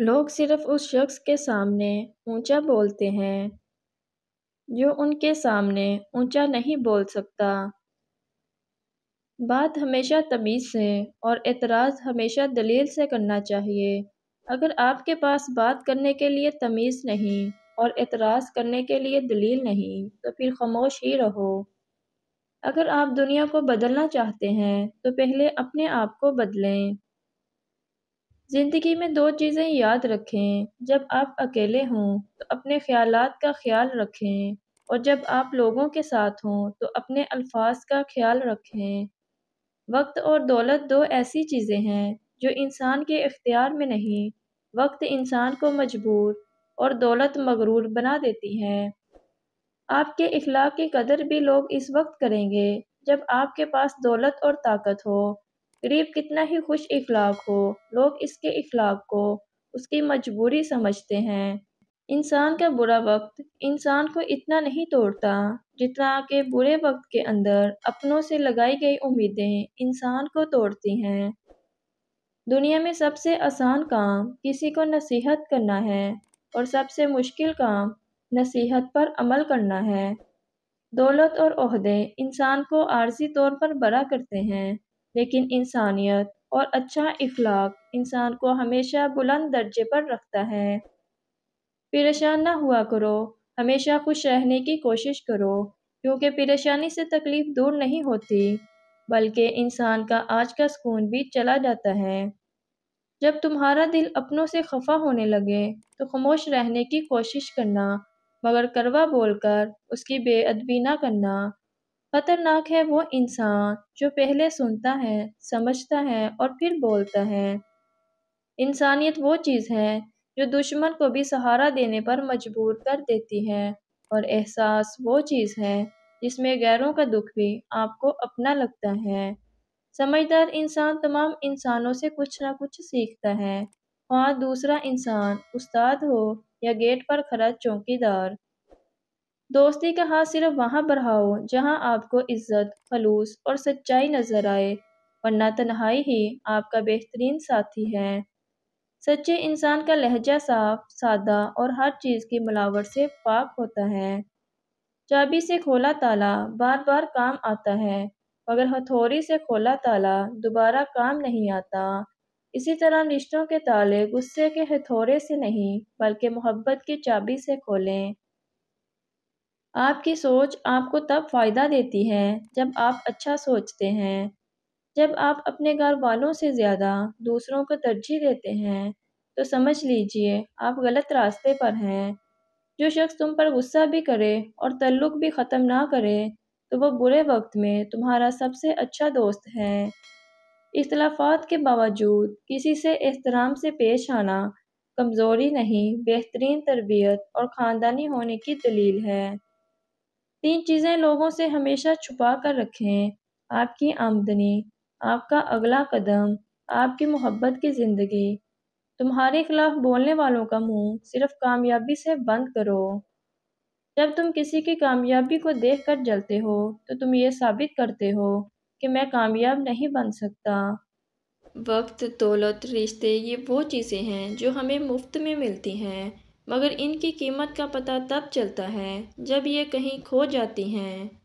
लोग सिर्फ उस शख्स के सामने ऊंचा बोलते हैं जो उनके सामने ऊंचा नहीं बोल सकता बात हमेशा तमीज़ से और एतराज़ हमेशा दलील से करना चाहिए अगर आपके पास बात करने के लिए तमीज़ नहीं और एतराज़ करने के लिए दलील नहीं तो फिर खामोश ही रहो अगर आप दुनिया को बदलना चाहते हैं तो पहले अपने आप को बदलें ज़िंदगी में दो चीज़ें याद रखें जब आप अकेले हों तो अपने ख्याल का ख्याल रखें और जब आप लोगों के साथ हों तो अपने अल्फाज का ख्याल रखें वक्त और दौलत दो ऐसी चीज़ें हैं जो इंसान के इख्तियार में नहीं वक्त इंसान को मजबूर और दौलत मगरूर बना देती है आपके इखलाक की कदर भी लोग इस वक्त करेंगे जब आपके पास दौलत और ताकत हो गरीब कितना ही खुश इखलाक हो लोग इसके इखलाक को उसकी मजबूरी समझते हैं इंसान का बुरा वक्त इंसान को इतना नहीं तोड़ता जितना कि बुरे वक्त के अंदर अपनों से लगाई गई उम्मीदें इंसान को तोड़ती हैं दुनिया में सबसे आसान काम किसी को नसीहत करना है और सबसे मुश्किल काम नसीहत पर अमल करना है दौलत और अहदे इंसान को आर्जी तौर पर बड़ा करते हैं लेकिन इंसानियत और अच्छा इखलाक इंसान को हमेशा बुलंद दर्जे पर रखता है परेशान ना हुआ करो हमेशा खुश रहने की कोशिश करो क्योंकि परेशानी से तकलीफ दूर नहीं होती बल्कि इंसान का आज का सुकून भी चला जाता है जब तुम्हारा दिल अपनों से खफा होने लगे तो खामोश रहने की कोशिश करना मगर करवा बोलकर उसकी बेअदबी ना करना खतरनाक है वो इंसान जो पहले सुनता है समझता है और फिर बोलता है इंसानियत वो चीज़ है जो दुश्मन को भी सहारा देने पर मजबूर कर देती है और एहसास वो चीज़ है जिसमें गैरों का दुख भी आपको अपना लगता है समझदार इंसान तमाम इंसानों से कुछ ना कुछ सीखता है वहाँ दूसरा इंसान उस्ताद हो या गेट पर खड़ा चौकीदार दोस्ती का हाथ सिर्फ वहाँ बढ़ाओ जहाँ आपको इज्जत खलूस और सच्चाई नजर आए वरना तन्हाई ही आपका बेहतरीन साथी है सच्चे इंसान का लहजा साफ सादा और हर चीज़ की मिलावट से पाक होता है चाबी से खोला ताला बार बार काम आता है मगर हथौड़ी से खोला ताला दोबारा काम नहीं आता इसी तरह रिश्तों के ताले गुस्से के हथौड़े से नहीं बल्कि मोहब्बत की चाबी से खोलें आपकी सोच आपको तब फ़ायदा देती है जब आप अच्छा सोचते हैं जब आप अपने घर वालों से ज़्यादा दूसरों को तरजीह देते हैं तो समझ लीजिए आप गलत रास्ते पर हैं जो शख्स तुम पर गुस्सा भी करे और तल्लुक भी ख़त्म ना करे तो वह बुरे वक्त में तुम्हारा सबसे अच्छा दोस्त है इख्तलाफात के बावजूद किसी से एहतराम से पेश आना कमज़ोरी नहीं बेहतरीन तरबियत और ख़ानदानी होने की दलील है तीन चीज़ें लोगों से हमेशा छुपा कर रखें आपकी आमदनी आपका अगला कदम आपकी मोहब्बत की ज़िंदगी तुम्हारे खिलाफ बोलने वालों का मुंह सिर्फ कामयाबी से बंद करो जब तुम किसी की कामयाबी को देख कर जलते हो तो तुम ये साबित करते हो कि मैं कामयाब नहीं बन सकता वक्त दौलत रिश्ते ये वो चीज़ें हैं जो हमें मुफ्त में मिलती हैं मगर इनकी कीमत का पता तब चलता है जब ये कहीं खो जाती हैं